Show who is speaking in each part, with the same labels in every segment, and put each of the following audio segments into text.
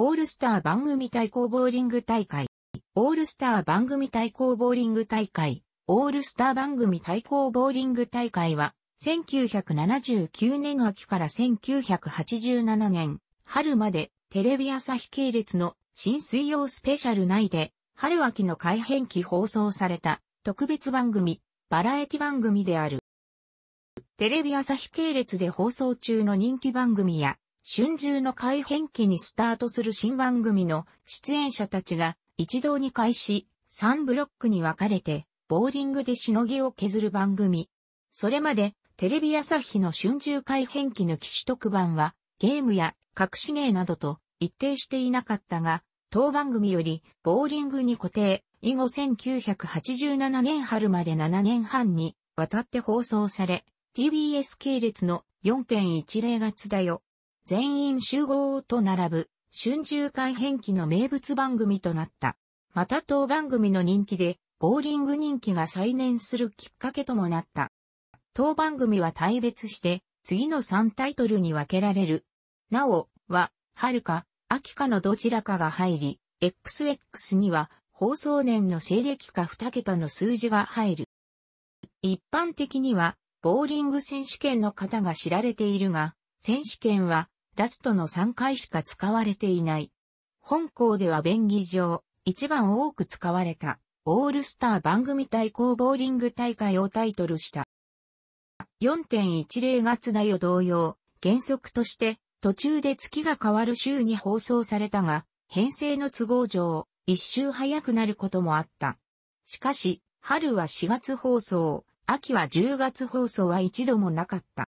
Speaker 1: オールスター番組対抗ボーリング大会、オールスター番組対抗ボーリング大会、オールスター番組対抗ボーリング大会は、1979年秋から1987年、春までテレビ朝日系列の新水曜スペシャル内で、春秋の改編期放送された特別番組、バラエティ番組である。テレビ朝日系列で放送中の人気番組や春秋の改変期にスタートする新番組の出演者たちが一堂に会し、3ブロックに分かれて、ボーリングでしのぎを削る番組。それまで、テレビ朝日の春秋改変期の騎士特番は、ゲームや隠し芸などと一定していなかったが、当番組よりボーリングに固定、以後1987年春まで7年半にわたって放送され、TBS 系列の4.10月だよ。全員集合と並ぶ、春秋改変期の名物番組となった。また当番組の人気で、ボーリング人気が再燃するきっかけともなった。当番組は大別して、次の3タイトルに分けられる。なお、は、春か、秋かのどちらかが入り、XX には、放送年の西暦か2桁の数字が入る。一般的には、ボーリング選手権の方が知られているが、選手権はラストの3回しか使われていない。本校では便宜上、一番多く使われた、オールスター番組対抗ボーリング大会をタイトルした。4.10月だよ同様、原則として、途中で月が変わる週に放送されたが、編成の都合上、一周早くなることもあった。しかし、春は4月放送、秋は10月放送は一度もなかった。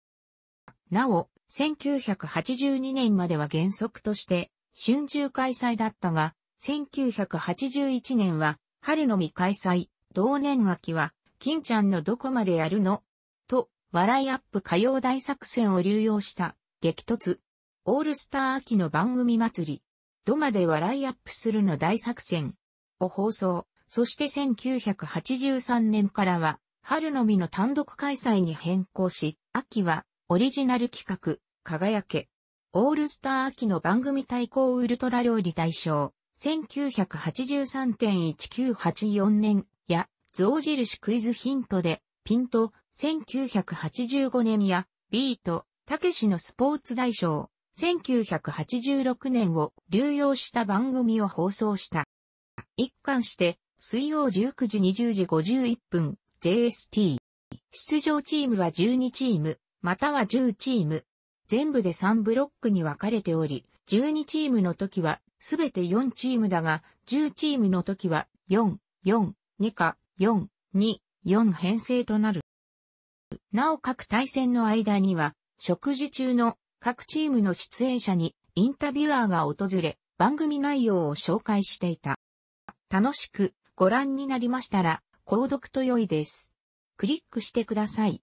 Speaker 1: なお、1982年までは原則として、春秋開催だったが、1981年は、春のみ開催、同年秋は、金ちゃんのどこまでやるのと、笑いアップ歌謡大作戦を流用した、激突。オールスター秋の番組祭り、どまで笑いアップするの大作戦を放送、そして1983年からは、春のみの単独開催に変更し、秋はオリジナル企画、輝け。オールスター秋の番組対抗ウルトラ料理大賞、1983.1984年や、象印クイズヒントで、ピント、1985年や、ビート、たけしのスポーツ大賞、1986年を流用した番組を放送した。一貫して、水曜19時20時51分、JST。出場チームは12チーム、または10チーム、全部で3ブロックに分かれており、12チームの時は、すべて4チームだが、10チームの時は、4、4、2か、4、2、4編成となる。なお各対戦の間には、食事中の各チームの出演者にインタビュアーが訪れ、番組内容を紹介していた。楽しくご覧になりましたら、購読と良いです。クリックしてください。